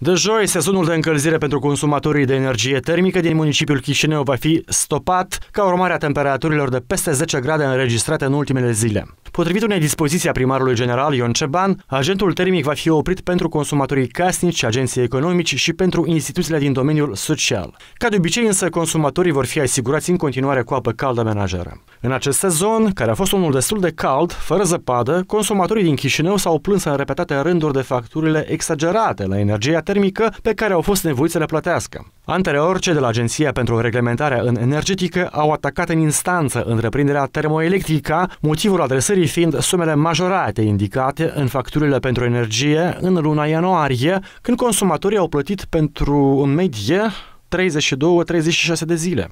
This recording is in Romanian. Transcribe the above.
De joi, sezonul de încălzire pentru consumatorii de energie termică din municipiul Chișinău va fi stopat ca urmare a temperaturilor de peste 10 grade înregistrate în ultimele zile. Potrivit unei dispoziții a primarului general Ion Ceban, agentul termic va fi oprit pentru consumatorii casnici, agenții economici și pentru instituțiile din domeniul social. Ca de obicei însă, consumatorii vor fi asigurați în continuare cu apă caldă menajeră. În acest sezon, care a fost unul destul de cald, fără zăpadă, consumatorii din Chișinău s-au plâns în repetate rânduri de facturile exagerate la energia termică pe care au fost nevoiți să le plătească. Anterior, cei de la Agenția pentru Reglementarea în Energetică au atacat în instanță întreprinderea termoelectrică, motivul adresării fiind sumele majorate indicate în facturile pentru energie în luna ianuarie, când consumatorii au plătit pentru, în medie, 32-36 de zile.